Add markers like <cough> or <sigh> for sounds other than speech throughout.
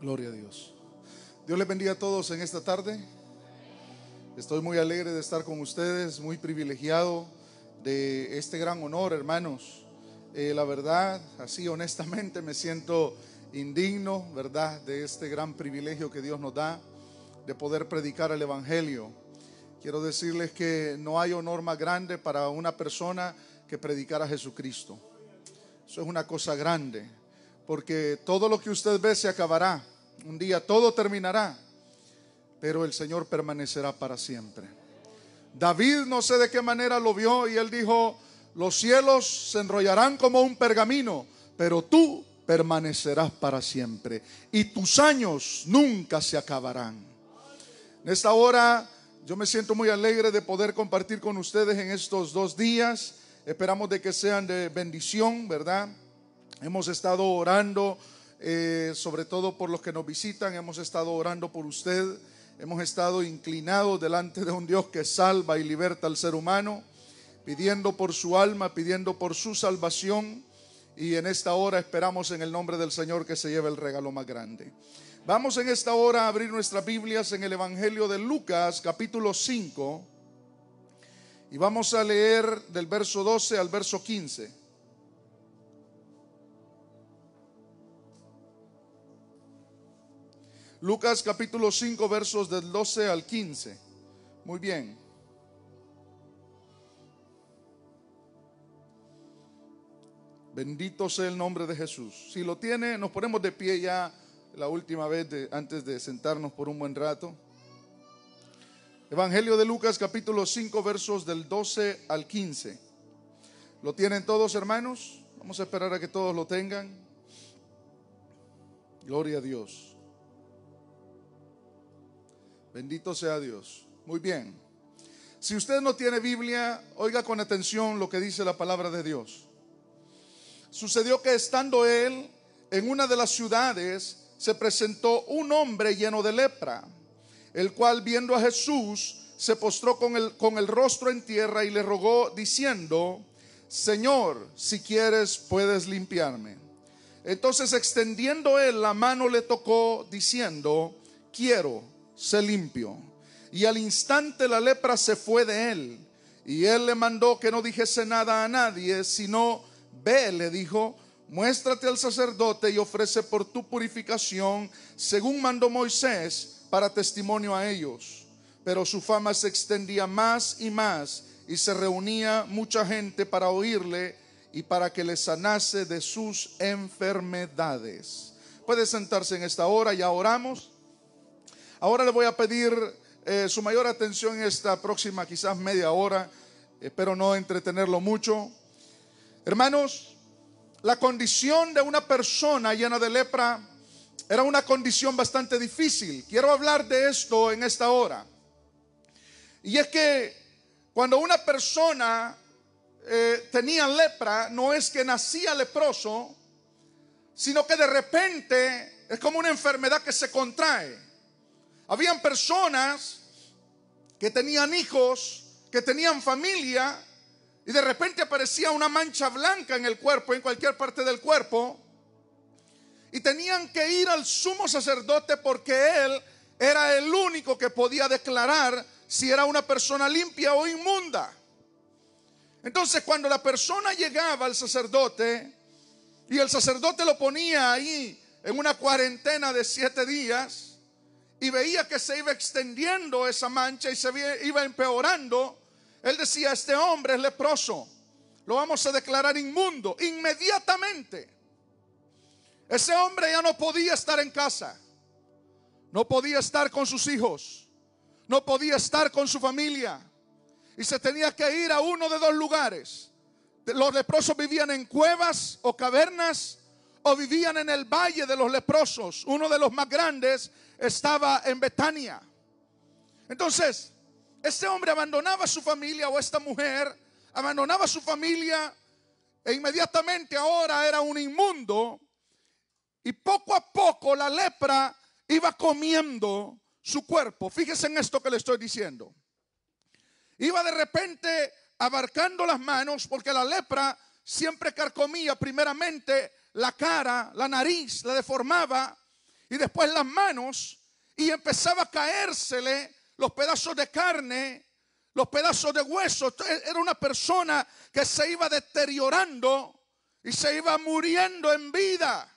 Gloria a Dios. Dios les bendiga a todos en esta tarde. Estoy muy alegre de estar con ustedes, muy privilegiado de este gran honor, hermanos. Eh, la verdad, así honestamente me siento indigno, ¿verdad?, de este gran privilegio que Dios nos da de poder predicar el Evangelio. Quiero decirles que no hay honor más grande para una persona que predicar a Jesucristo. Eso es una cosa grande porque todo lo que usted ve se acabará. Un día todo terminará, pero el Señor permanecerá para siempre. David no sé de qué manera lo vio y él dijo, los cielos se enrollarán como un pergamino, pero tú permanecerás para siempre y tus años nunca se acabarán. En esta hora yo me siento muy alegre de poder compartir con ustedes en estos dos días. Esperamos de que sean de bendición, ¿verdad? Hemos estado orando, eh, sobre todo por los que nos visitan, hemos estado orando por usted, hemos estado inclinados delante de un Dios que salva y liberta al ser humano, pidiendo por su alma, pidiendo por su salvación. Y en esta hora esperamos en el nombre del Señor que se lleve el regalo más grande. Vamos en esta hora a abrir nuestras Biblias en el Evangelio de Lucas capítulo 5 y vamos a leer del verso 12 al verso 15. Lucas capítulo 5 versos del 12 al 15. Muy bien. Bendito sea el nombre de Jesús. Si lo tiene, nos ponemos de pie ya la última vez antes de sentarnos por un buen rato. Evangelio de Lucas capítulo 5 versos del 12 al 15. ¿Lo tienen todos hermanos? Vamos a esperar a que todos lo tengan. Gloria a Dios. Bendito sea Dios. Muy bien. Si usted no tiene Biblia, oiga con atención lo que dice la palabra de Dios. Sucedió que estando él en una de las ciudades, se presentó un hombre lleno de lepra, el cual viendo a Jesús, se postró con el, con el rostro en tierra y le rogó diciendo, Señor, si quieres, puedes limpiarme. Entonces extendiendo él la mano le tocó diciendo, quiero, se limpió. Y al instante la lepra se fue de él. Y él le mandó que no dijese nada a nadie, sino, ve, le dijo, muéstrate al sacerdote y ofrece por tu purificación, según mandó Moisés, para testimonio a ellos. Pero su fama se extendía más y más, y se reunía mucha gente para oírle y para que le sanase de sus enfermedades. Puede sentarse en esta hora, y oramos. Ahora le voy a pedir eh, su mayor atención esta próxima quizás media hora. Espero no entretenerlo mucho. Hermanos, la condición de una persona llena de lepra era una condición bastante difícil. Quiero hablar de esto en esta hora. Y es que cuando una persona eh, tenía lepra, no es que nacía leproso, sino que de repente es como una enfermedad que se contrae. Habían personas que tenían hijos, que tenían familia, y de repente aparecía una mancha blanca en el cuerpo, en cualquier parte del cuerpo, y tenían que ir al sumo sacerdote porque él era el único que podía declarar si era una persona limpia o inmunda. Entonces cuando la persona llegaba al sacerdote y el sacerdote lo ponía ahí en una cuarentena de siete días, y veía que se iba extendiendo esa mancha y se iba empeorando, él decía, este hombre es leproso, lo vamos a declarar inmundo inmediatamente. Ese hombre ya no podía estar en casa, no podía estar con sus hijos, no podía estar con su familia y se tenía que ir a uno de dos lugares. Los leprosos vivían en cuevas o cavernas o vivían en el valle de los leprosos, uno de los más grandes estaba en Betania. Entonces, este hombre abandonaba su familia o esta mujer abandonaba su familia e inmediatamente ahora era un inmundo y poco a poco la lepra iba comiendo su cuerpo. Fíjese en esto que le estoy diciendo. Iba de repente abarcando las manos porque la lepra siempre carcomía primeramente la cara, la nariz, la deformaba y después las manos y empezaba a caérsele los pedazos de carne, los pedazos de hueso. Era una persona que se iba deteriorando y se iba muriendo en vida.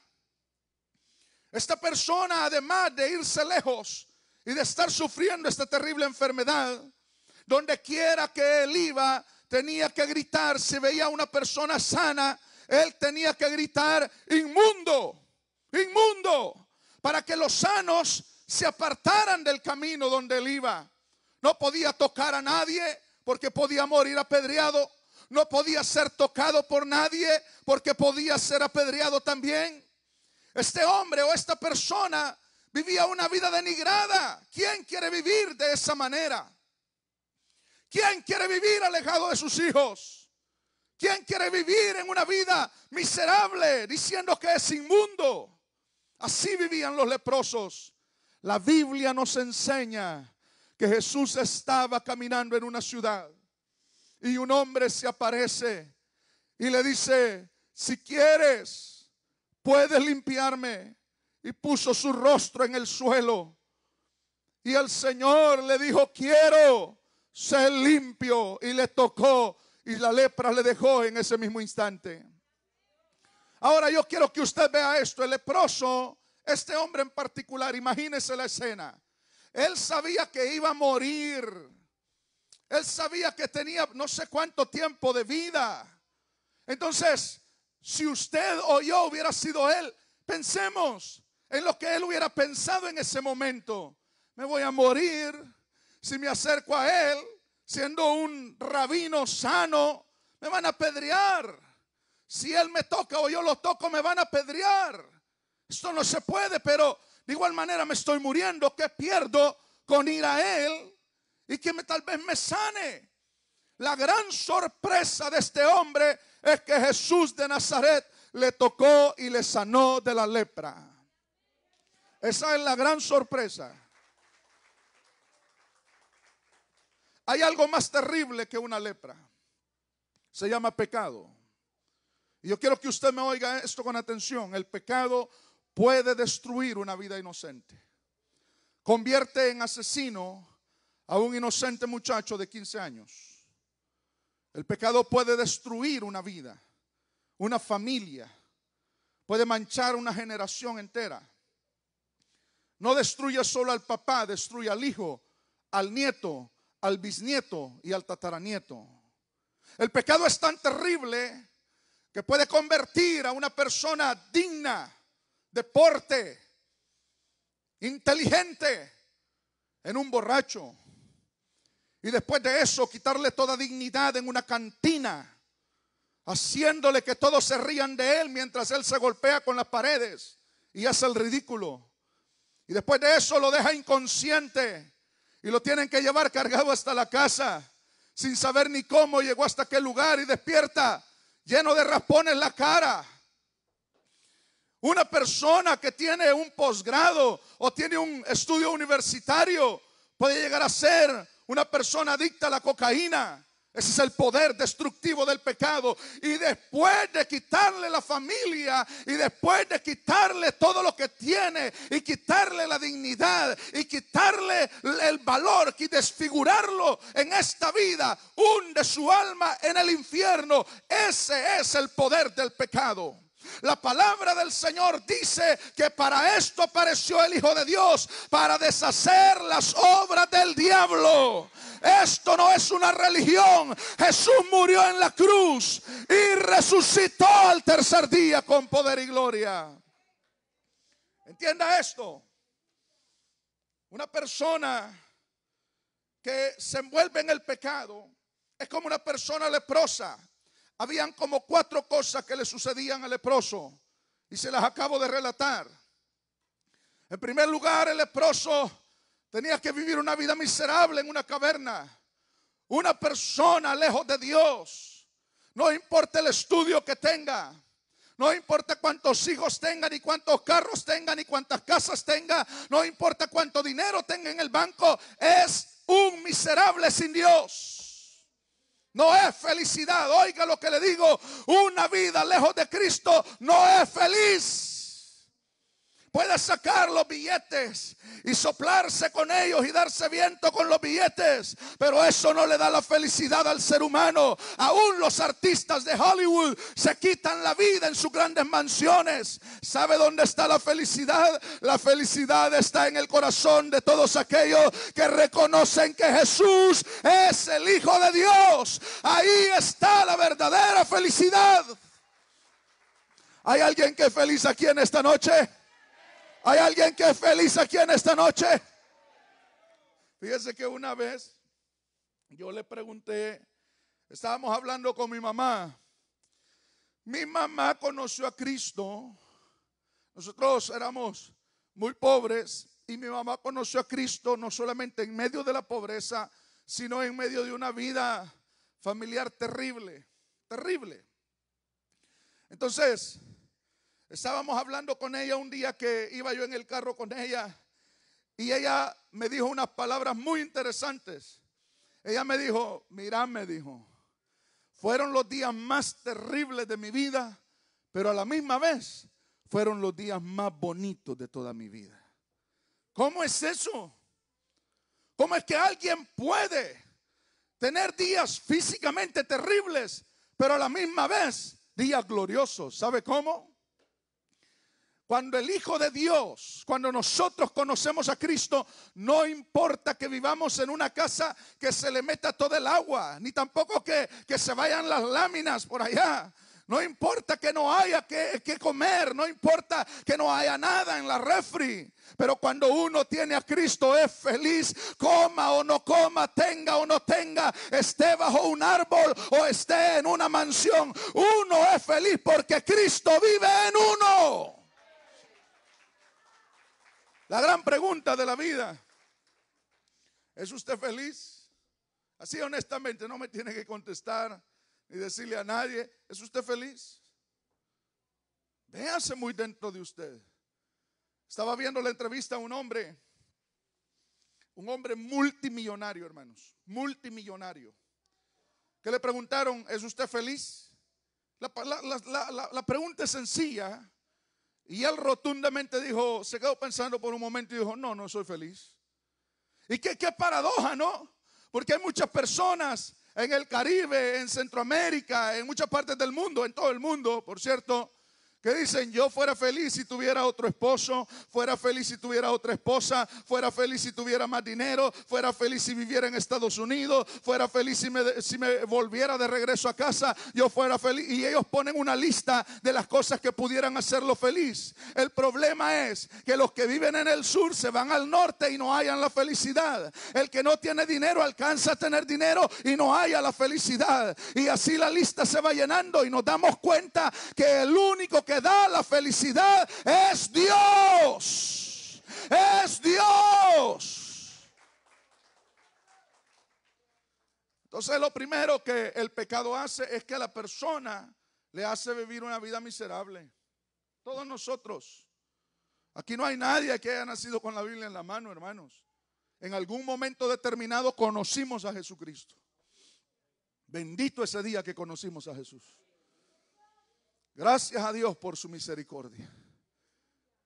Esta persona, además de irse lejos y de estar sufriendo esta terrible enfermedad, donde quiera que él iba, tenía que gritar, si veía a una persona sana, él tenía que gritar, inmundo, inmundo para que los sanos se apartaran del camino donde él iba. No podía tocar a nadie porque podía morir apedreado. No podía ser tocado por nadie porque podía ser apedreado también. Este hombre o esta persona vivía una vida denigrada. ¿Quién quiere vivir de esa manera? ¿Quién quiere vivir alejado de sus hijos? ¿Quién quiere vivir en una vida miserable diciendo que es inmundo? Así vivían los leprosos. La Biblia nos enseña que Jesús estaba caminando en una ciudad y un hombre se aparece y le dice, si quieres, puedes limpiarme. Y puso su rostro en el suelo. Y el Señor le dijo, quiero ser limpio. Y le tocó y la lepra le dejó en ese mismo instante. Ahora yo quiero que usted vea esto. El leproso, este hombre en particular, imagínese la escena. Él sabía que iba a morir. Él sabía que tenía no sé cuánto tiempo de vida. Entonces, si usted o yo hubiera sido él, pensemos en lo que él hubiera pensado en ese momento. Me voy a morir si me acerco a él, siendo un rabino sano, me van a pedrear si él me toca o yo lo toco, me van a pedrear. Esto no se puede, pero de igual manera me estoy muriendo. ¿Qué pierdo con ir a él? Y que me, tal vez me sane. La gran sorpresa de este hombre es que Jesús de Nazaret le tocó y le sanó de la lepra. Esa es la gran sorpresa. Hay algo más terrible que una lepra. Se llama pecado. Y yo quiero que usted me oiga esto con atención. El pecado puede destruir una vida inocente. Convierte en asesino a un inocente muchacho de 15 años. El pecado puede destruir una vida, una familia, puede manchar una generación entera. No destruye solo al papá, destruye al hijo, al nieto, al bisnieto y al tataranieto. El pecado es tan terrible que puede convertir a una persona digna, deporte, inteligente, en un borracho. Y después de eso, quitarle toda dignidad en una cantina, haciéndole que todos se rían de él mientras él se golpea con las paredes y hace el ridículo. Y después de eso lo deja inconsciente y lo tienen que llevar cargado hasta la casa, sin saber ni cómo llegó hasta aquel lugar y despierta lleno de raspones la cara. Una persona que tiene un posgrado o tiene un estudio universitario puede llegar a ser una persona adicta a la cocaína. Ese es el poder destructivo del pecado. Y después de quitarle la familia, y después de quitarle todo lo que tiene, y quitarle la dignidad, y quitarle el valor, y desfigurarlo en esta vida, hunde su alma en el infierno. Ese es el poder del pecado. La palabra del Señor dice que para esto apareció el Hijo de Dios, para deshacer las obras del diablo. Esto no es una religión. Jesús murió en la cruz y resucitó al tercer día con poder y gloria. Entienda esto. Una persona que se envuelve en el pecado es como una persona leprosa habían como cuatro cosas que le sucedían al leproso y se las acabo de relatar. En primer lugar, el leproso tenía que vivir una vida miserable en una caverna. Una persona lejos de Dios. No importa el estudio que tenga. No importa cuántos hijos tenga, ni cuántos carros tenga, ni cuántas casas tenga. No importa cuánto dinero tenga en el banco. Es un miserable sin Dios. No es felicidad. Oiga lo que le digo. Una vida lejos de Cristo no es feliz puede sacar los billetes y soplarse con ellos y darse viento con los billetes. Pero eso no le da la felicidad al ser humano. Aún los artistas de Hollywood se quitan la vida en sus grandes mansiones. ¿Sabe dónde está la felicidad? La felicidad está en el corazón de todos aquellos que reconocen que Jesús es el Hijo de Dios. Ahí está la verdadera felicidad. ¿Hay alguien que es feliz aquí en esta noche? ¿Hay alguien que es feliz aquí en esta noche? Fíjese que una vez yo le pregunté, estábamos hablando con mi mamá. Mi mamá conoció a Cristo. Nosotros éramos muy pobres y mi mamá conoció a Cristo no solamente en medio de la pobreza, sino en medio de una vida familiar terrible, terrible. Entonces, Estábamos hablando con ella un día que iba yo en el carro con ella y ella me dijo unas palabras muy interesantes. Ella me dijo, mira me dijo, fueron los días más terribles de mi vida, pero a la misma vez fueron los días más bonitos de toda mi vida. ¿Cómo es eso? ¿Cómo es que alguien puede tener días físicamente terribles, pero a la misma vez días gloriosos? ¿Sabe cómo? Cuando el Hijo de Dios, cuando nosotros conocemos a Cristo, no importa que vivamos en una casa que se le meta todo el agua, ni tampoco que, se vayan las láminas por allá. No importa que no haya que, que, comer, no importa que no haya nada en la refri. Pero cuando uno tiene a Cristo es feliz, coma o no coma, tenga o no tenga, esté bajo un árbol o esté en una mansión. Uno es feliz porque Cristo vive en uno. La gran pregunta de la vida. ¿Es usted feliz? Así honestamente, no me tiene que contestar ni decirle a nadie, ¿es usted feliz? Véase muy dentro de usted. Estaba viendo la entrevista a un hombre, un hombre multimillonario, hermanos, multimillonario, que le preguntaron, ¿es usted feliz? La, la pregunta es sencilla, y él rotundamente dijo, se quedó pensando por un momento y dijo, no, no soy feliz. Y qué, qué paradoja, ¿no? Porque hay muchas personas en el Caribe, en Centroamérica, en muchas partes del mundo, en todo el mundo, por cierto, que dicen, yo fuera feliz si tuviera otro esposo, fuera feliz si tuviera otra esposa, fuera feliz si tuviera más dinero, fuera feliz si viviera en Estados Unidos, fuera feliz si me, si me volviera de regreso a casa, yo fuera feliz. Y ellos ponen una lista de las cosas que pudieran hacerlo feliz. El problema es que los que viven en el sur se van al norte y no hayan la felicidad. El que no tiene dinero alcanza a tener dinero y no haya la felicidad. Y así la lista se va llenando y nos damos cuenta que el único que que da la felicidad es Dios. Es Dios. Entonces lo primero que el pecado hace es que a la persona le hace vivir una vida miserable. Todos nosotros. Aquí no hay nadie que haya nacido con la Biblia en la mano, hermanos. En algún momento determinado conocimos a Jesucristo. Bendito ese día que conocimos a Jesús. Gracias a Dios por su misericordia.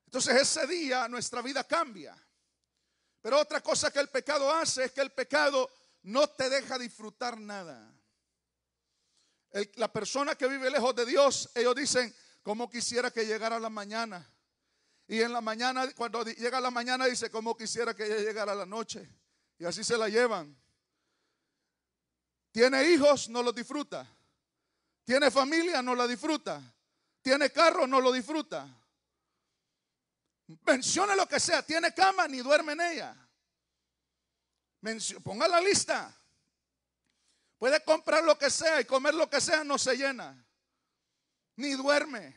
Entonces ese día nuestra vida cambia. Pero otra cosa que el pecado hace es que el pecado no te deja disfrutar nada. la persona que vive lejos de Dios, ellos dicen, como quisiera que llegara la mañana. Y en la mañana, cuando llega la mañana, dice, como quisiera que llegara la noche. Y así se la llevan. Tiene hijos, no los disfruta. Tiene familia, no la disfruta tiene carro, no lo disfruta. Menciona lo que sea, tiene cama, ni duerme en ella. ponga la lista. Puede comprar lo que sea y comer lo que sea, no se llena. Ni duerme.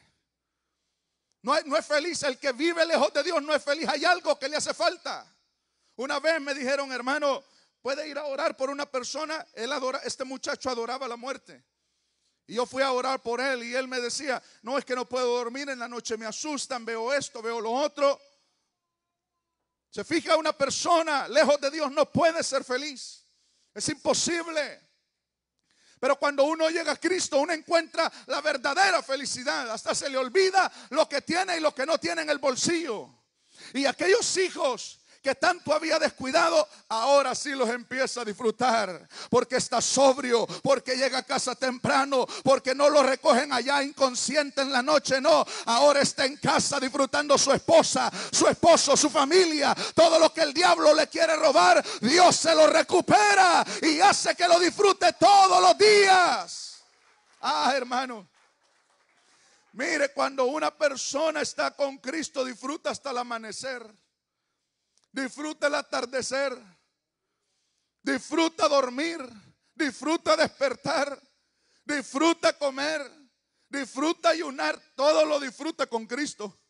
No, no es feliz. El que vive lejos de Dios no es feliz. Hay algo que le hace falta. Una vez me dijeron, hermano, puede ir a orar por una persona. Él adora, este muchacho adoraba la muerte. Y yo fui a orar por él y él me decía, no es que no puedo dormir en la noche, me asustan, veo esto, veo lo otro. Se fija una persona lejos de Dios no puede ser feliz. Es imposible. Pero cuando uno llega a Cristo, uno encuentra la verdadera felicidad. Hasta se le olvida lo que tiene y lo que no tiene en el bolsillo. Y aquellos hijos que tanto había descuidado, ahora sí los empieza a disfrutar, porque está sobrio, porque llega a casa temprano, porque no lo recogen allá inconsciente en la noche, no, ahora está en casa disfrutando su esposa, su esposo, su familia, todo lo que el diablo le quiere robar, Dios se lo recupera y hace que lo disfrute todos los días. Ah, hermano. Mire, cuando una persona está con Cristo, disfruta hasta el amanecer disfruta el atardecer, disfruta dormir, disfruta despertar, disfruta comer, disfruta ayunar, todo lo disfruta con Cristo.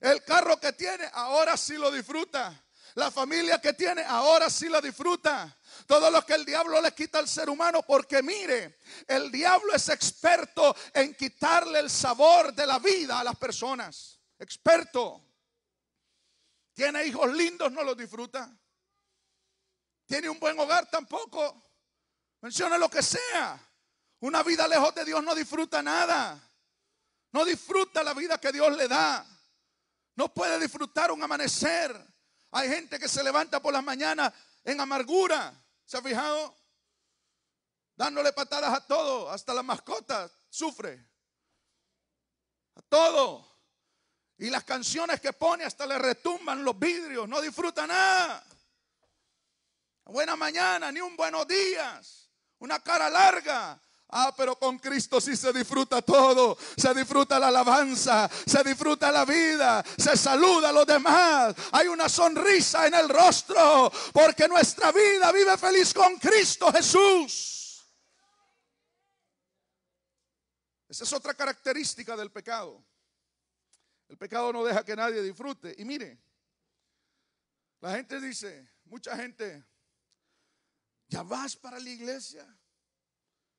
El carro que tiene, ahora sí lo disfruta. La familia que tiene, ahora sí la disfruta. Todo lo que el diablo le quita al ser humano, porque mire, el diablo es experto en quitarle el sabor de la vida a las personas. Experto. Tiene hijos lindos, no los disfruta. Tiene un buen hogar tampoco. Menciona lo que sea. Una vida lejos de Dios no disfruta nada. No disfruta la vida que Dios le da. No puede disfrutar un amanecer. Hay gente que se levanta por las mañanas en amargura. ¿Se ha fijado? Dándole patadas a todo, hasta las mascotas. Sufre. A todo. Y las canciones que pone hasta le retumban los vidrios, no disfruta nada. Buena mañana, ni un buenos días, una cara larga, Ah, pero con Cristo sí se disfruta todo. Se disfruta la alabanza, se disfruta la vida, se saluda a los demás. Hay una sonrisa en el rostro, porque nuestra vida vive feliz con Cristo Jesús. Esa es otra característica del pecado. El pecado no deja que nadie disfrute. Y mire, la gente dice, mucha gente, ya vas para la iglesia.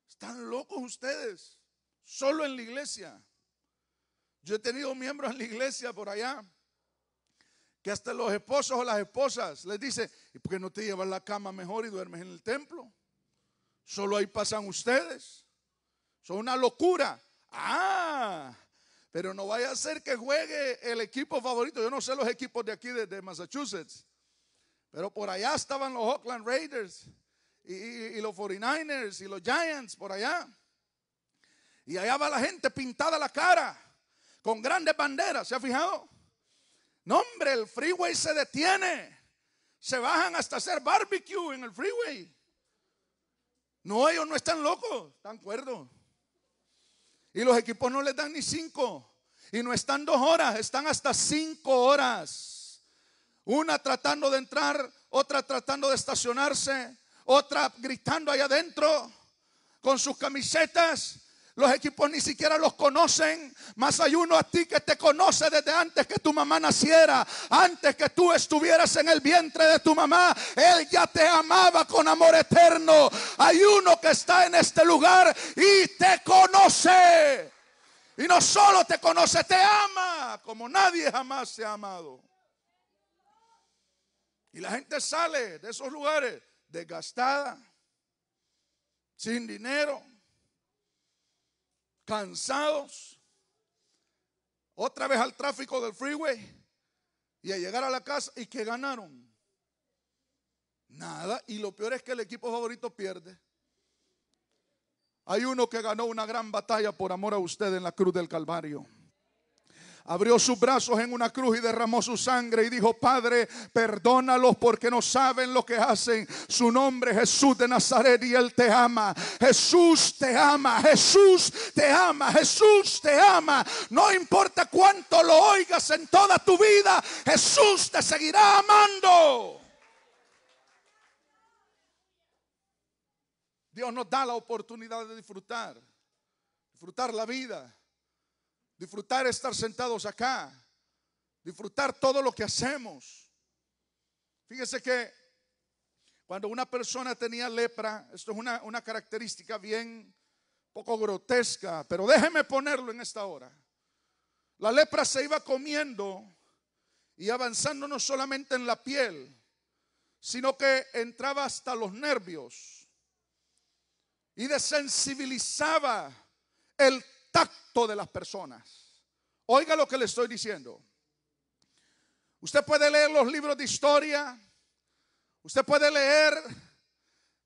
Están locos ustedes, solo en la iglesia. Yo he tenido miembros en la iglesia por allá que hasta los esposos o las esposas les dice, ¿y por qué no te llevas la cama mejor y duermes en el templo? Solo ahí pasan ustedes. Son una locura. Ah, pero no vaya a ser que juegue el equipo favorito. Yo no sé los equipos de aquí, de, Massachusetts. Pero por allá estaban los Oakland Raiders y, y, los 49ers y los Giants por allá. Y allá va la gente pintada la cara con grandes banderas. ¿Se ha fijado? No, hombre, el freeway se detiene. Se bajan hasta hacer barbecue en el freeway. No, ellos no están locos, están cuerdos. Y los equipos no les dan ni cinco. Y no están dos horas, están hasta cinco horas. Una tratando de entrar, otra tratando de estacionarse, otra gritando allá adentro con sus camisetas los equipos ni siquiera los conocen. Más hay uno a ti que te conoce desde antes que tu mamá naciera, antes que tú estuvieras en el vientre de tu mamá. Él ya te amaba con amor eterno. Hay uno que está en este lugar y te conoce. Y no solo te conoce, te ama como nadie jamás se ha amado. Y la gente sale de esos lugares desgastada, sin dinero, cansados, otra vez al tráfico del freeway y a llegar a la casa y que ganaron. Nada, y lo peor es que el equipo favorito pierde. Hay uno que ganó una gran batalla por amor a usted en la cruz del Calvario abrió sus brazos en una cruz y derramó su sangre y dijo, Padre, perdónalos porque no saben lo que hacen. Su nombre es Jesús de Nazaret y Él te ama. Jesús te ama, Jesús te ama, Jesús te ama. No importa cuánto lo oigas en toda tu vida, Jesús te seguirá amando. Dios nos da la oportunidad de disfrutar, disfrutar la vida disfrutar estar sentados acá, disfrutar todo lo que hacemos. Fíjese que cuando una persona tenía lepra, esto es una, una característica bien poco grotesca, pero déjeme ponerlo en esta hora. La lepra se iba comiendo y avanzando no solamente en la piel, sino que entraba hasta los nervios y desensibilizaba el de las personas. Oiga lo que le estoy diciendo. Usted puede leer los libros de historia, usted puede leer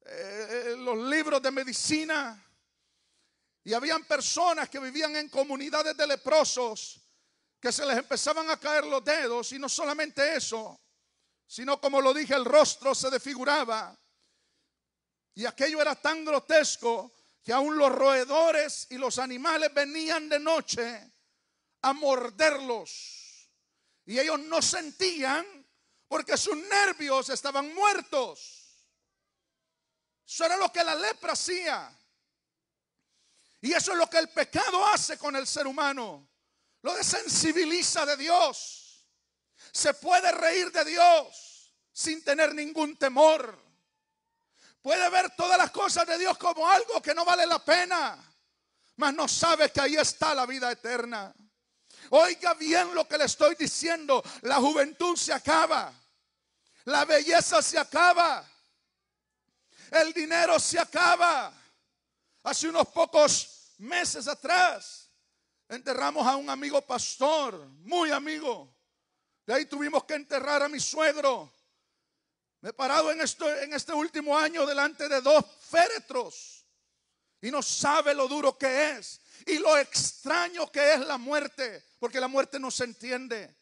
eh, eh, los libros de medicina. Y habían personas que vivían en comunidades de leprosos que se les empezaban a caer los dedos y no solamente eso, sino como lo dije, el rostro se desfiguraba. Y aquello era tan grotesco que aún los roedores y los animales venían de noche a morderlos. Y ellos no sentían porque sus nervios estaban muertos. Eso era lo que la lepra hacía. Y eso es lo que el pecado hace con el ser humano. Lo desensibiliza de Dios. Se puede reír de Dios sin tener ningún temor. Puede ver todas las cosas de Dios como algo que no vale la pena, mas no sabe que ahí está la vida eterna. Oiga bien lo que le estoy diciendo. La juventud se acaba. La belleza se acaba. El dinero se acaba. Hace unos pocos meses atrás enterramos a un amigo pastor, muy amigo. De ahí tuvimos que enterrar a mi suegro me he parado en, este último año delante de dos féretros y no sabe lo duro que es y lo extraño que es la muerte, porque la muerte no se entiende,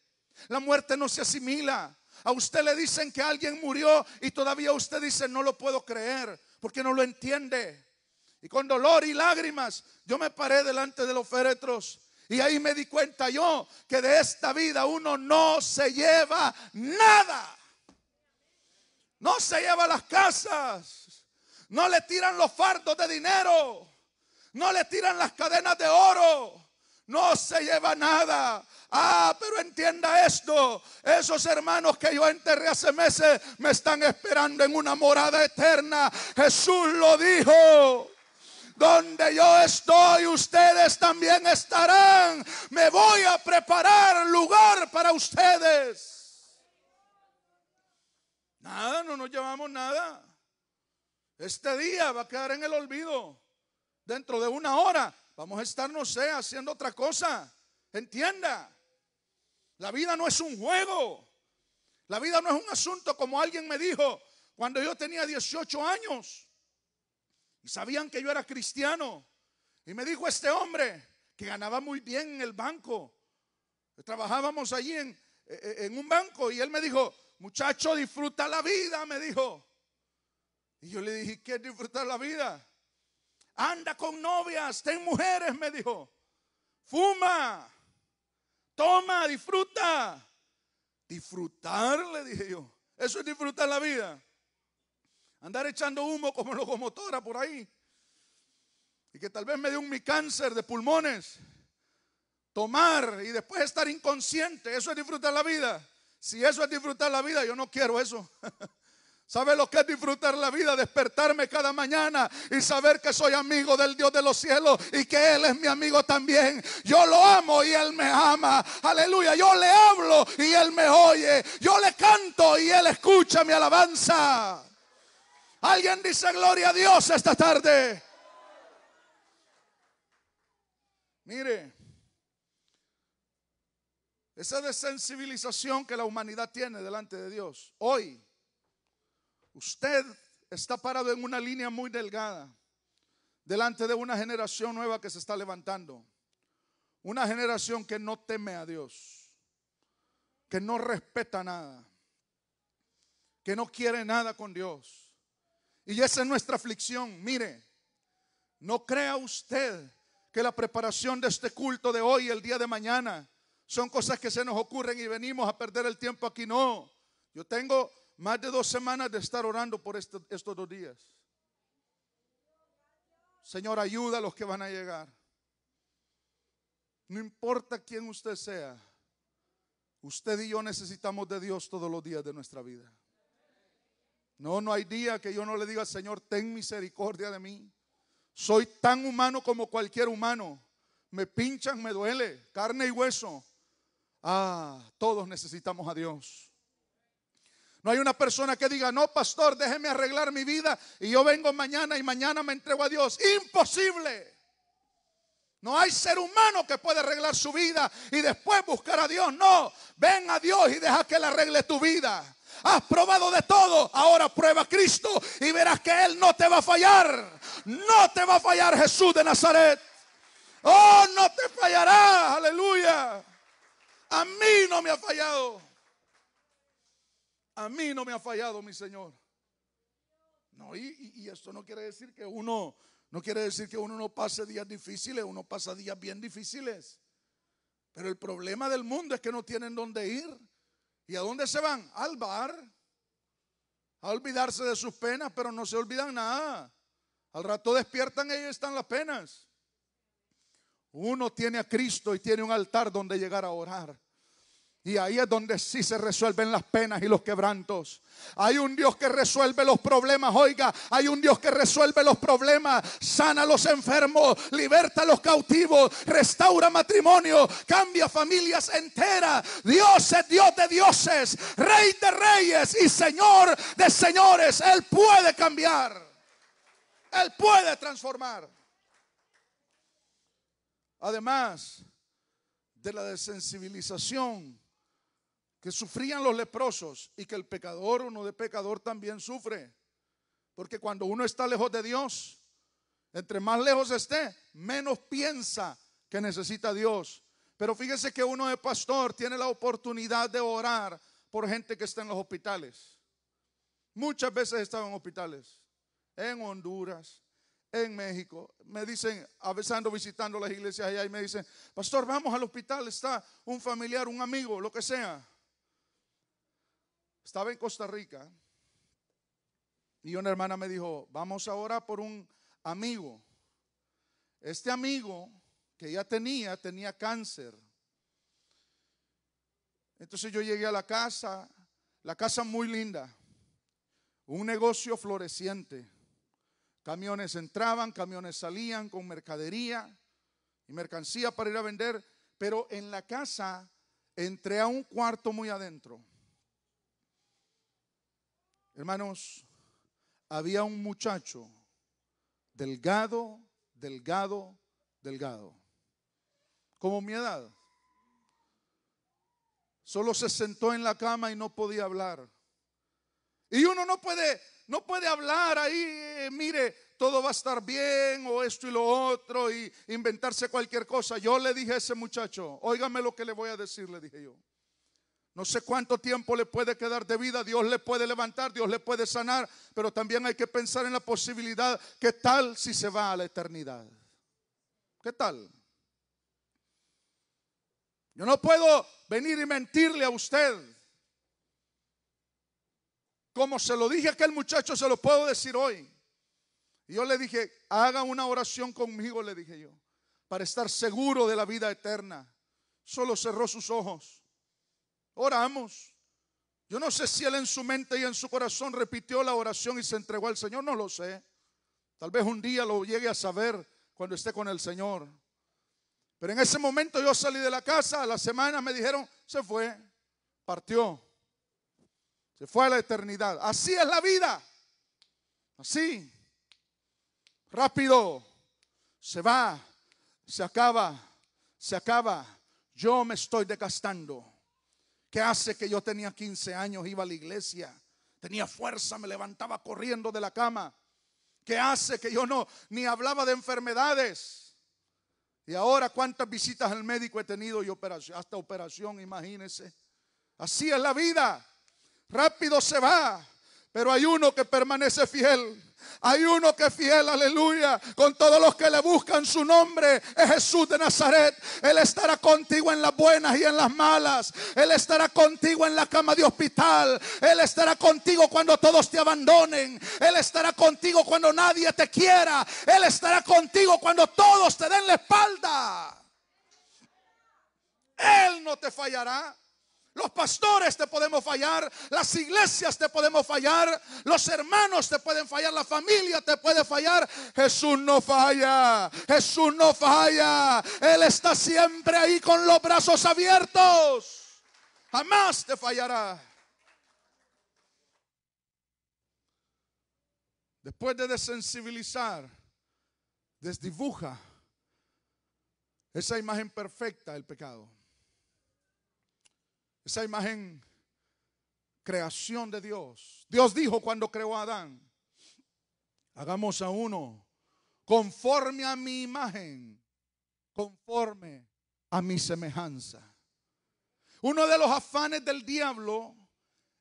la muerte no se asimila. A usted le dicen que alguien murió y todavía usted dice no lo puedo creer, porque no lo entiende. Y con dolor y lágrimas yo me paré delante de los féretros y ahí me di cuenta yo que de esta vida uno no se lleva nada. No se lleva las casas. No le tiran los fardos de dinero. No le tiran las cadenas de oro. No se lleva nada. Ah, pero entienda esto. Esos hermanos que yo enterré hace meses me están esperando en una morada eterna. Jesús lo dijo. Donde yo estoy, ustedes también estarán. Me voy a preparar lugar para ustedes. Nada, no nos llevamos nada. Este día va a quedar en el olvido. Dentro de una hora vamos a estar, no sé, haciendo otra cosa. Entienda, la vida no es un juego. La vida no es un asunto como alguien me dijo cuando yo tenía 18 años. Y sabían que yo era cristiano. Y me dijo este hombre que ganaba muy bien en el banco. Trabajábamos allí en, eh, eh, en un banco y él me dijo, muchacho, disfruta la vida, me dijo. Y yo le dije, ¿qué disfrutar la vida? Anda con novias, ten mujeres, me dijo. Fuma, toma, disfruta. Disfrutar, le dije yo. Eso es disfrutar la vida. Andar echando humo como locomotora por ahí. Y que tal vez me dé un mi cáncer de pulmones. Tomar y después estar inconsciente. Eso es disfrutar la vida. Si eso es disfrutar la vida, yo no quiero eso. <laughs> ¿Sabe lo que es disfrutar la vida? Despertarme cada mañana y saber que soy amigo del Dios de los cielos y que Él es mi amigo también. Yo lo amo y Él me ama. Aleluya. Yo le hablo y Él me oye. Yo le canto y Él escucha mi alabanza. Alguien dice gloria a Dios esta tarde. Mire. Esa desensibilización que la humanidad tiene delante de Dios. Hoy, usted está parado en una línea muy delgada delante de una generación nueva que se está levantando. Una generación que no teme a Dios, que no respeta nada, que no quiere nada con Dios. Y esa es nuestra aflicción. Mire, no crea usted que la preparación de este culto de hoy, el día de mañana, son cosas que se nos ocurren y venimos a perder el tiempo aquí. No, yo tengo más de dos semanas de estar orando por este, estos dos días. Señor, ayuda a los que van a llegar. No importa quién usted sea, usted y yo necesitamos de Dios todos los días de nuestra vida. No, no hay día que yo no le diga, al Señor, ten misericordia de mí. Soy tan humano como cualquier humano. Me pinchan, me duele, carne y hueso. Ah, todos necesitamos a Dios. No hay una persona que diga, no, pastor, déjeme arreglar mi vida y yo vengo mañana y mañana me entrego a Dios. Imposible. No hay ser humano que pueda arreglar su vida y después buscar a Dios. No, ven a Dios y deja que Él arregle tu vida. Has probado de todo, ahora prueba a Cristo y verás que Él no te va a fallar. No te va a fallar Jesús de Nazaret. Oh, no te fallará. Aleluya. A mí no me ha fallado. A mí no me ha fallado, mi Señor. No, y, esto no quiere decir que uno, no quiere decir que uno no pase días difíciles, uno pasa días bien difíciles. Pero el problema del mundo es que no tienen dónde ir. ¿Y a dónde se van? Al bar. A olvidarse de sus penas, pero no se olvidan nada. Al rato despiertan ellos están las penas. Uno tiene a Cristo y tiene un altar donde llegar a orar. Y ahí es donde sí se resuelven las penas y los quebrantos. Hay un Dios que resuelve los problemas, oiga, hay un Dios que resuelve los problemas, sana a los enfermos, liberta a los cautivos, restaura matrimonio, cambia familias enteras. Dios es Dios de dioses, Rey de reyes y Señor de señores. Él puede cambiar, Él puede transformar. Además de la desensibilización que sufrían los leprosos y que el pecador, uno de pecador también sufre. Porque cuando uno está lejos de Dios, entre más lejos esté, menos piensa que necesita Dios. Pero fíjese que uno de pastor tiene la oportunidad de orar por gente que está en los hospitales. Muchas veces he en hospitales, en Honduras, en México. Me dicen, a veces visitando las iglesias allá y me dicen, pastor, vamos al hospital, está un familiar, un amigo, lo que sea. Estaba en Costa Rica y una hermana me dijo, vamos ahora por un amigo. Este amigo que ya tenía, tenía cáncer. Entonces yo llegué a la casa, la casa muy linda, un negocio floreciente Camiones entraban, camiones salían con mercadería y mercancía para ir a vender, pero en la casa entré a un cuarto muy adentro. Hermanos, había un muchacho delgado, delgado, delgado, como mi edad. Solo se sentó en la cama y no podía hablar. Y uno no puede no puede hablar ahí, eh, mire, todo va a estar bien o esto y lo otro y inventarse cualquier cosa. Yo le dije a ese muchacho, óigame lo que le voy a decir, le dije yo. No sé cuánto tiempo le puede quedar de vida, Dios le puede levantar, Dios le puede sanar, pero también hay que pensar en la posibilidad, ¿qué tal si se va a la eternidad? ¿Qué tal? Yo no puedo venir y mentirle a usted. Como se lo dije a aquel muchacho, se lo puedo decir hoy. Y yo le dije, haga una oración conmigo, le dije yo, para estar seguro de la vida eterna. Solo cerró sus ojos. Oramos. Yo no sé si él en su mente y en su corazón repitió la oración y se entregó al Señor, no lo sé. Tal vez un día lo llegue a saber cuando esté con el Señor. Pero en ese momento yo salí de la casa, a la semana me dijeron, se fue, partió. Se fue a la eternidad. Así es la vida. Así. Rápido. Se va. Se acaba. Se acaba. Yo me estoy desgastando. ¿Qué hace que yo tenía 15 años, iba a la iglesia? Tenía fuerza, me levantaba corriendo de la cama. ¿Qué hace que yo no ni hablaba de enfermedades? Y ahora cuántas visitas al médico he tenido y operación, hasta operación, imagínense. Así es la vida rápido se va, pero hay uno que permanece fiel. Hay uno que es fiel, aleluya, con todos los que le buscan su nombre, es Jesús de Nazaret. Él estará contigo en las buenas y en las malas. Él estará contigo en la cama de hospital. Él estará contigo cuando todos te abandonen. Él estará contigo cuando nadie te quiera. Él estará contigo cuando todos te den la espalda. Él no te fallará. Los pastores te podemos fallar, las iglesias te podemos fallar, los hermanos te pueden fallar, la familia te puede fallar. Jesús no falla, Jesús no falla. Él está siempre ahí con los brazos abiertos. Jamás te fallará. Después de desensibilizar, desdibuja esa imagen perfecta del pecado esa imagen, creación de Dios. Dios dijo cuando creó a Adán, hagamos a uno conforme a mi imagen, conforme a mi semejanza. Uno de los afanes del diablo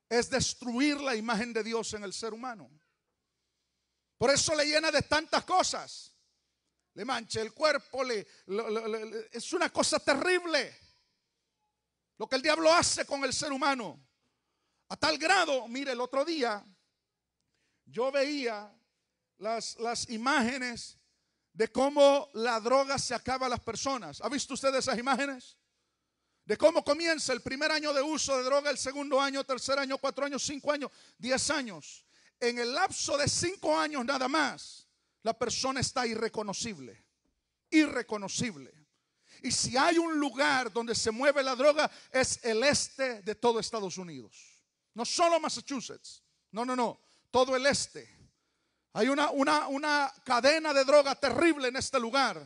es destruir la imagen de Dios en el ser humano. Por eso le llena de tantas cosas. Le mancha el cuerpo, es una cosa terrible. Lo que el diablo hace con el ser humano. A tal grado, mire, el otro día yo veía las, imágenes de cómo la droga se acaba a las personas. ¿Ha visto usted esas imágenes? De cómo comienza el primer año de uso de droga, el segundo año, tercer año, cuatro años, cinco años, diez años. En el lapso de cinco años nada más, la persona está irreconocible. Irreconocible. Y si hay un lugar donde se mueve la droga, es el este de todo Estados Unidos. No solo Massachusetts. No, no, no. Todo el este. Hay una, una, una cadena de droga terrible en este lugar.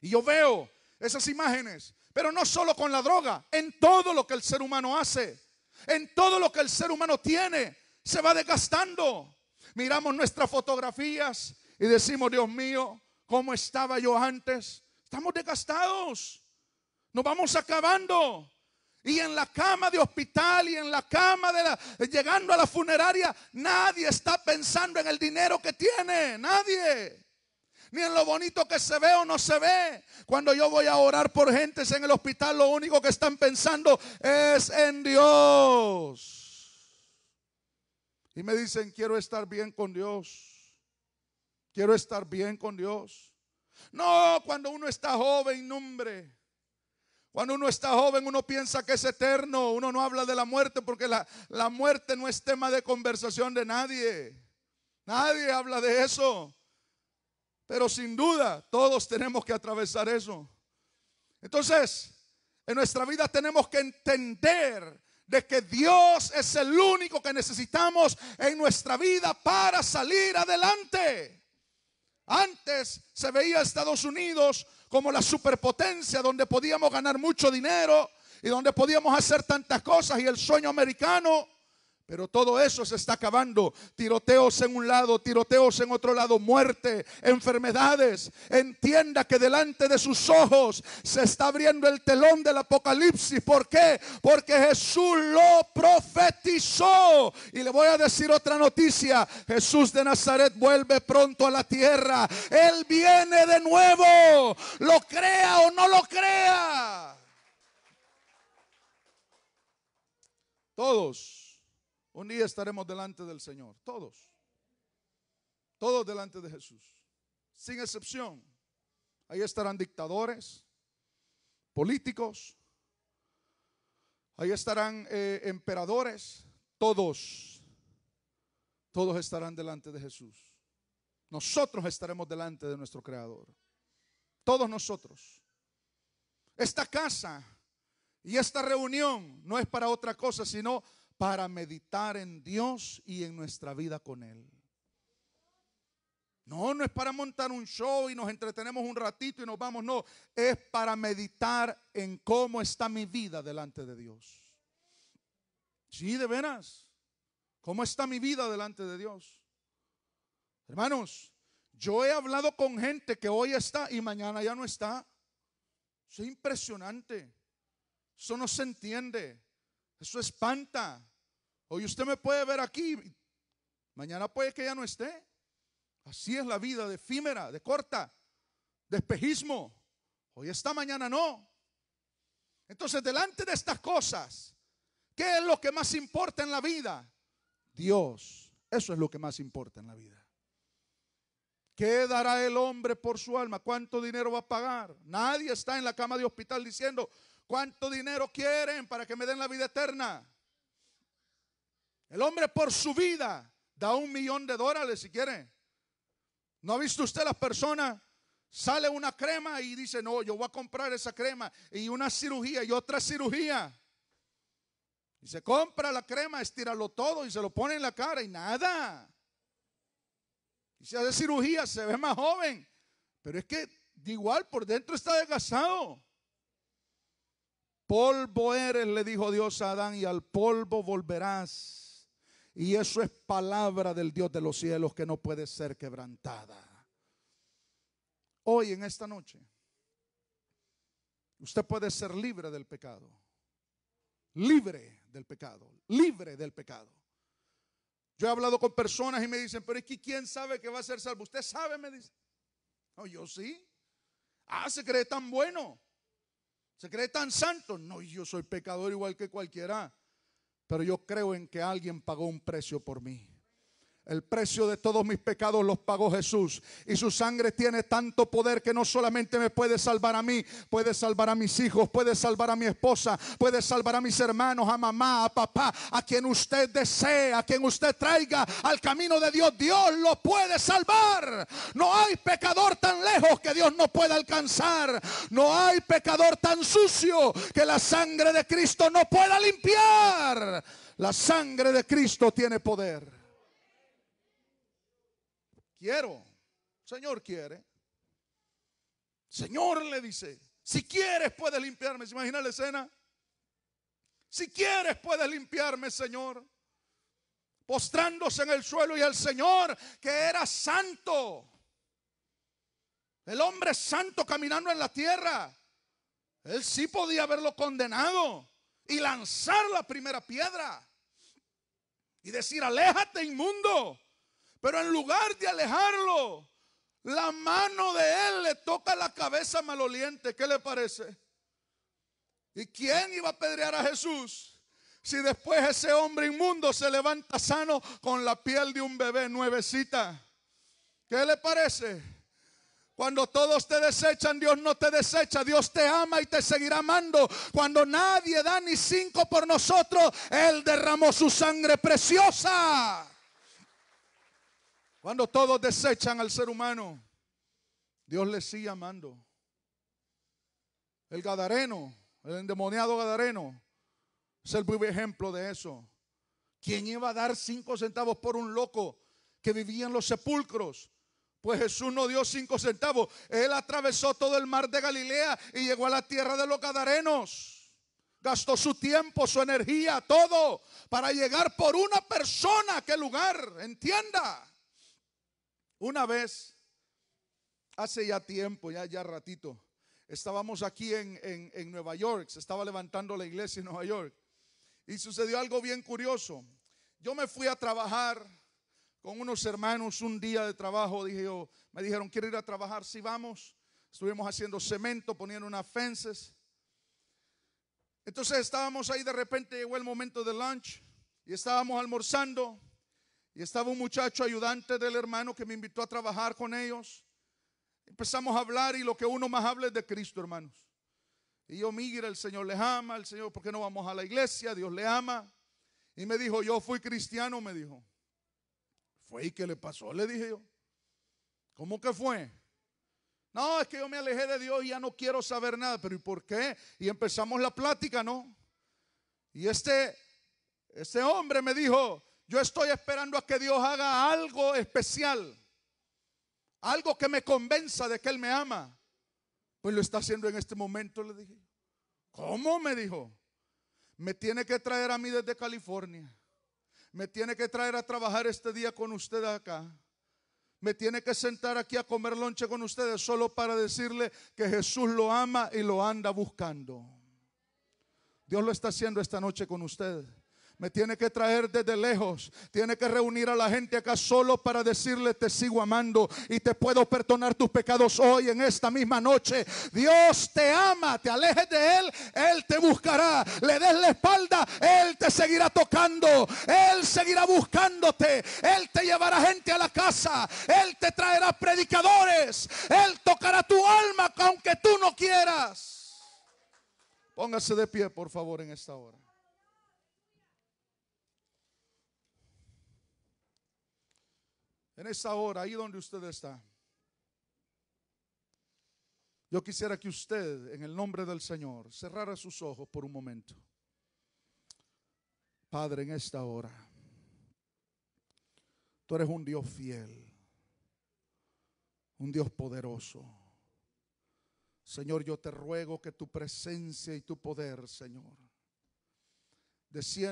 Y yo veo esas imágenes. Pero no solo con la droga, en todo lo que el ser humano hace, en todo lo que el ser humano tiene, se va desgastando. Miramos nuestras fotografías y decimos, Dios mío, ¿cómo estaba yo antes? Estamos desgastados. Nos vamos acabando. Y en la cama de hospital y en la cama de la, llegando a la funeraria, nadie está pensando en el dinero que tiene, nadie. Ni en lo bonito que se ve o no se ve. Cuando yo voy a orar por gentes en el hospital, lo único que están pensando es en Dios. Y me dicen, quiero estar bien con Dios. Quiero estar bien con Dios. No, cuando uno está joven, hombre. Cuando uno está joven, uno piensa que es eterno. Uno no habla de la muerte porque la, la muerte no es tema de conversación de nadie. Nadie habla de eso. Pero sin duda, todos tenemos que atravesar eso. Entonces, en nuestra vida tenemos que entender de que Dios es el único que necesitamos en nuestra vida para salir adelante. Antes se veía a Estados Unidos como la superpotencia donde podíamos ganar mucho dinero y donde podíamos hacer tantas cosas y el sueño americano pero todo eso se está acabando. Tiroteos en un lado, tiroteos en otro lado, muerte, enfermedades. Entienda que delante de sus ojos se está abriendo el telón del apocalipsis. ¿Por qué? Porque Jesús lo profetizó. Y le voy a decir otra noticia. Jesús de Nazaret vuelve pronto a la tierra. Él viene de nuevo. Lo crea o no lo crea. Todos un día estaremos delante del Señor, todos. Todos delante de Jesús, sin excepción. Ahí estarán dictadores, políticos, ahí estarán eh, emperadores, todos, todos estarán delante de Jesús. Nosotros estaremos delante de nuestro Creador. Todos nosotros. Esta casa y esta reunión no es para otra cosa, sino para meditar en Dios y en nuestra vida con Él. No, no es para montar un show y nos entretenemos un ratito y nos vamos, no, es para meditar en cómo está mi vida delante de Dios. Sí, de veras. ¿Cómo está mi vida delante de Dios? Hermanos, yo he hablado con gente que hoy está y mañana ya no está. Eso es impresionante. Eso no se entiende. Eso espanta. Hoy usted me puede ver aquí, mañana puede que ya no esté. Así es la vida de efímera, de corta, de espejismo. Hoy está, mañana no. Entonces, delante de estas cosas, ¿qué es lo que más importa en la vida? Dios. Eso es lo que más importa en la vida. ¿Qué dará el hombre por su alma? ¿Cuánto dinero va a pagar? Nadie está en la cama de hospital diciendo, ¿cuánto dinero quieren para que me den la vida eterna? El hombre por su vida da un millón de dólares si quiere. ¿No ha visto usted las personas? Sale una crema y dice, no, yo voy a comprar esa crema y una cirugía y otra cirugía. Y se compra la crema, estirarlo todo y se lo pone en la cara y nada. Y se hace cirugía, se ve más joven. Pero es que de igual por dentro está desgastado. Polvo eres, le dijo Dios a Adán, y al polvo volverás. Y eso es palabra del Dios de los cielos que no puede ser quebrantada. Hoy, en esta noche, usted puede ser libre del pecado. Libre del pecado. Libre del pecado. Yo he hablado con personas y me dicen, pero es que ¿quién sabe que va a ser salvo? Usted sabe, me dice. No, yo sí. Ah, se cree tan bueno. Se cree tan santo. No, yo soy pecador igual que cualquiera pero yo creo en que alguien pagó un precio por mí. El precio de todos mis pecados los pagó Jesús. Y su sangre tiene tanto poder que no solamente me puede salvar a mí, puede salvar a mis hijos, puede salvar a mi esposa, puede salvar a mis hermanos, a mamá, a papá, a quien usted desea, a quien usted traiga al camino de Dios. Dios lo puede salvar. No hay pecador tan lejos que Dios no pueda alcanzar. No hay pecador tan sucio que la sangre de Cristo no pueda limpiar. La sangre de Cristo tiene poder. Quiero. Señor quiere. Señor le dice, si quieres puedes limpiarme. ¿Se imagina la escena? Si quieres puedes limpiarme, Señor. Postrándose en el suelo y el Señor, que era santo, el hombre santo caminando en la tierra, él sí podía haberlo condenado y lanzar la primera piedra y decir, aléjate inmundo, pero en lugar de alejarlo, la mano de él le toca la cabeza maloliente. ¿Qué le parece? ¿Y quién iba a pedrear a Jesús? Si después ese hombre inmundo se levanta sano con la piel de un bebé nuevecita. ¿Qué le parece? Cuando todos te desechan, Dios no te desecha, Dios te ama y te seguirá amando. Cuando nadie da ni cinco por nosotros, Él derramó su sangre preciosa. Cuando todos desechan al ser humano, Dios le sigue amando. El Gadareno, el endemoniado Gadareno, es el buen ejemplo de eso. ¿Quién iba a dar cinco centavos por un loco que vivía en los sepulcros? Pues Jesús no dio cinco centavos. Él atravesó todo el mar de Galilea y llegó a la tierra de los Gadarenos. Gastó su tiempo, su energía, todo para llegar por una persona a lugar. Entienda. Una vez, hace ya tiempo, ya, ya ratito, estábamos aquí en, Nueva York, se estaba levantando la iglesia en Nueva York, y sucedió algo bien curioso. Yo me fui a trabajar con unos hermanos un día de trabajo, dije me dijeron, quiero ir a trabajar, si vamos. Estuvimos haciendo cemento, poniendo unas fences. Entonces estábamos ahí, de repente llegó el momento de lunch y estábamos almorzando. Y estaba un muchacho ayudante del hermano que me invitó a trabajar con ellos. Empezamos a hablar y lo que uno más habla es de Cristo, hermanos. Y yo, mira, el Señor les ama, el Señor, ¿por qué no vamos a la iglesia? Dios le ama. Y me dijo, yo fui cristiano, me dijo. Fue y qué le pasó, le dije yo. ¿Cómo que fue? No, es que yo me alejé de Dios y ya no quiero saber nada, pero ¿y por qué? Y empezamos la plática, ¿no? Y este, este hombre me dijo, yo estoy esperando a que Dios haga algo especial, algo que me convenza de que Él me ama. Pues lo está haciendo en este momento, le dije. ¿Cómo? Me dijo. Me tiene que traer a mí desde California. Me tiene que traer a trabajar este día con usted acá me tiene que sentar aquí a comer lonche con ustedes solo para decirle que Jesús lo ama y lo anda buscando. Dios lo está haciendo esta noche con ustedes. Me tiene que traer desde lejos. Tiene que reunir a la gente acá solo para decirle te sigo amando y te puedo perdonar tus pecados hoy en esta misma noche. Dios te ama, te alejes de Él, Él te buscará. Le des la espalda, Él te seguirá tocando. Él seguirá buscándote. Él te llevará gente a la casa. Él te traerá predicadores. Él tocará tu alma aunque tú no quieras. Póngase de pie, por favor, en esta hora. en esta hora, ahí donde usted está. Yo quisiera que usted, en el nombre del Señor, cerrara sus ojos por un momento. Padre, en esta hora, tú eres un Dios fiel, un Dios poderoso. Señor, yo te ruego que tu presencia y tu poder, Señor, descienda.